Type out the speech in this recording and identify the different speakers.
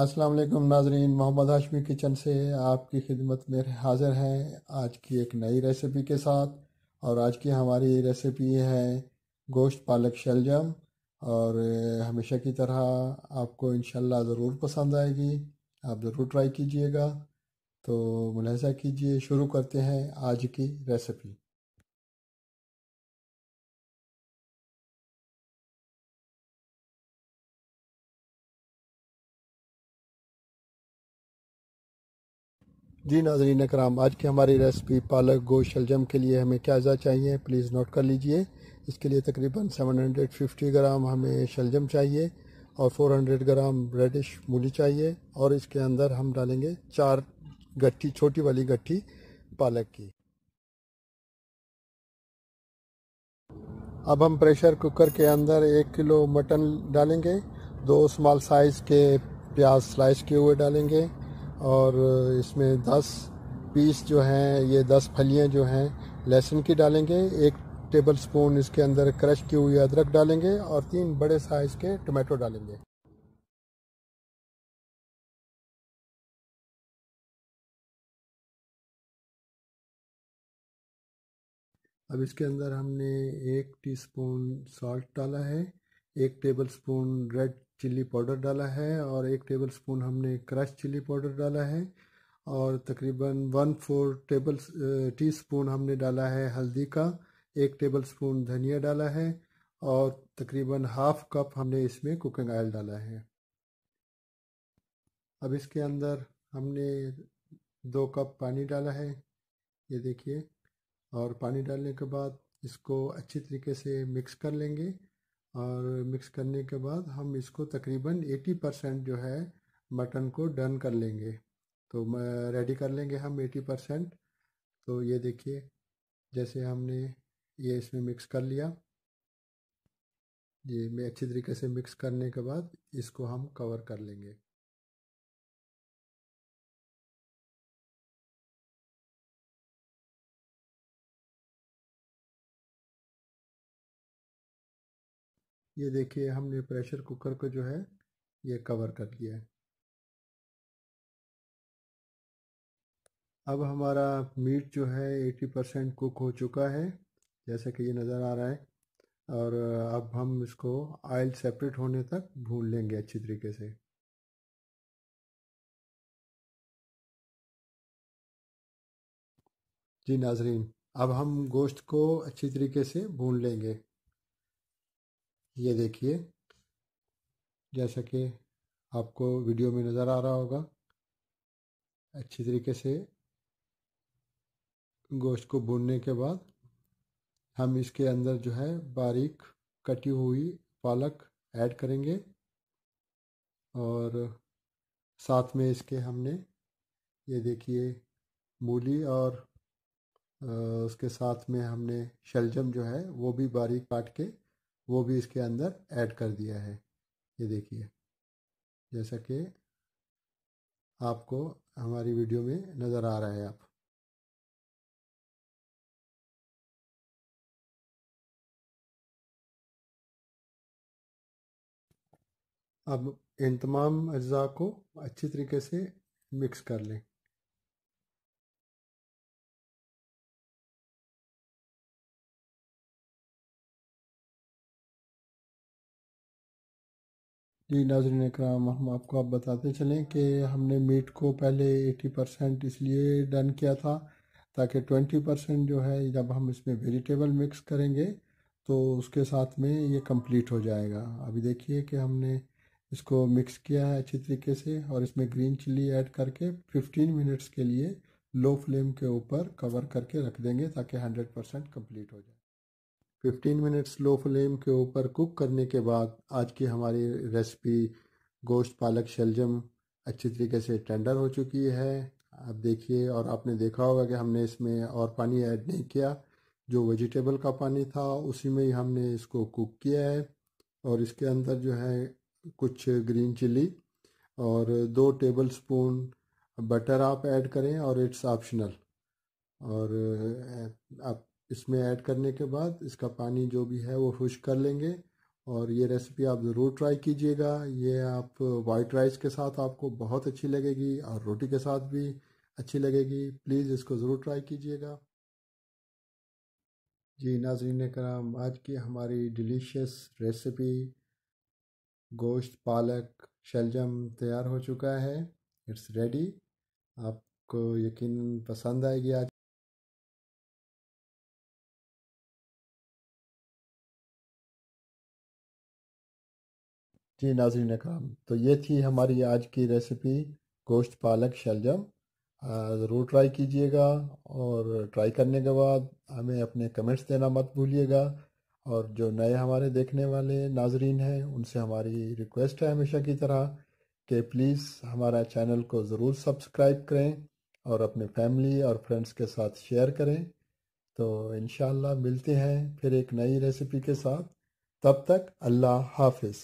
Speaker 1: अस्सलाम वालेकुम नाजरीन मोहम्मद हाशमी किचन से आपकी खिदमत में हाज़िर हैं आज की एक नई रेसिपी के साथ और आज की हमारी रेसिपी है गोश्त पालक शलजम और हमेशा की तरह आपको इन ज़रूर पसंद आएगी आप ज़रूर ट्राई कीजिएगा तो मुलहसा कीजिए शुरू करते हैं आज की रेसिपी जी नाजरीन कराम आज की हमारी रेसिपी पालक गोश शलजम के लिए हमें क्या ज़्यादा चाहिए प्लीज़ नोट कर लीजिए इसके लिए तकरीबन 750 ग्राम हमें शलजम चाहिए और 400 ग्राम रेडिश मूली चाहिए और इसके अंदर हम डालेंगे चार गट्ठी छोटी वाली गट्ठी पालक की अब हम प्रेशर कुकर के अंदर एक किलो मटन डालेंगे दो स्मॉल साइज़ के प्याज स्लाइस किए हुए डालेंगे और इसमें दस पीस जो हैं ये दस फलियाँ जो हैं लहसुन की डालेंगे एक टेबल स्पून इसके अंदर क्रश की हुई अदरक डालेंगे और तीन बड़े साइज़ के टमाटो डालेंगे अब इसके अंदर हमने एक टीस्पून सॉल्ट डाला है एक tablespoon red chilli powder डाला है और एक टेबल स्पून हमने क्रश चिल्ली पाउडर डाला है और तकरीबन one four table teaspoon हमने डाला है हल्दी का एक टेबल स्पून धनिया डाला है और तकरीबन हाफ कप हमने इसमें कुकिंग ऑयल डाला है अब इसके अंदर हमने दो कप पानी डाला है ये देखिए और पानी डालने के बाद इसको अच्छी तरीके से मिक्स कर लेंगे और मिक्स करने के बाद हम इसको तकरीबन 80 परसेंट जो है मटन को डन कर लेंगे तो रेडी कर लेंगे हम 80 परसेंट तो ये देखिए जैसे हमने ये इसमें मिक्स कर लिया ये में अच्छी तरीके से मिक्स करने के बाद इसको हम कवर कर
Speaker 2: लेंगे ये देखिए हमने प्रेशर कुकर को जो है ये कवर कर
Speaker 1: लिया है अब हमारा मीट जो है 80 परसेंट कुक हो चुका है जैसा कि ये नज़र आ रहा है और अब हम इसको आयल सेपरेट होने तक भून लेंगे अच्छी तरीके से जी नाजरीन अब हम गोश्त को अच्छी तरीके से भून लेंगे ये देखिए जैसा कि आपको वीडियो में नज़र आ रहा होगा अच्छी तरीके से गोश्त को भूनने के बाद हम इसके अंदर जो है बारीक कटी हुई पालक ऐड करेंगे और साथ में इसके हमने ये देखिए मूली और उसके साथ में हमने शलजम जो है वो भी बारीक काट के वो भी इसके अंदर ऐड कर दिया है ये देखिए जैसा कि आपको हमारी वीडियो में नज़र आ रहा है
Speaker 2: आप अब इन तमाम अज्जा को अच्छी तरीके से मिक्स कर लें
Speaker 1: जी नाजरन कराम हम आपको आप बताते चलें कि हमने मीट को पहले 80 परसेंट इसलिए डन किया था ताकि 20 परसेंट जो है जब हम इसमें वेजिटेबल मिक्स करेंगे तो उसके साथ में ये कंप्लीट हो जाएगा अभी देखिए कि हमने इसको मिक्स किया है अच्छी तरीके से और इसमें ग्रीन चिल्ली ऐड करके 15 मिनट्स के लिए लो फ्लेम के ऊपर कवर करके रख देंगे ताकि 100 परसेंट कम्प्लीट हो जाए 15 मिनट स्लो फ्लेम के ऊपर कुक करने के बाद आज की हमारी रेसिपी गोश्त पालक शलजम अच्छी तरीके से टेंडर हो चुकी है आप देखिए और आपने देखा होगा कि हमने इसमें और पानी ऐड नहीं किया जो वेजिटेबल का पानी था उसी में ही हमने इसको कुक किया है और इसके अंदर जो है कुछ ग्रीन चिली और दो टेबल स्पून बटर आप ऐड करें और इट्स ऑप्शनल और आप इसमें ऐड करने के बाद इसका पानी जो भी है वो खुश कर लेंगे और ये रेसिपी आप ज़रूर ट्राई कीजिएगा ये आप वाइट राइस के साथ आपको बहुत अच्छी लगेगी और रोटी के साथ भी अच्छी लगेगी प्लीज़ इसको ज़रूर ट्राई कीजिएगा जी नाजरीन कराम आज की हमारी डिलीशियस रेसिपी गोश्त पालक शलजम तैयार हो चुका है इट्स रेडी आपको यकीन पसंद आएगी आज जी नाजरीन काम तो ये थी हमारी आज की रेसिपी गोश्त पालक शलजम ज़रूर ट्राई कीजिएगा और ट्राई करने के बाद हमें अपने कमेंट्स देना मत भूलिएगा और जो नए हमारे देखने वाले नाजरीन हैं उनसे हमारी रिक्वेस्ट है हमेशा की तरह कि प्लीज़ हमारा चैनल को ज़रूर सब्सक्राइब करें और अपने फैमिली और फ्रेंड्स के साथ शेयर करें तो इन मिलते हैं फिर एक नई रेसिपी के साथ तब तक अल्लाह हाफिज़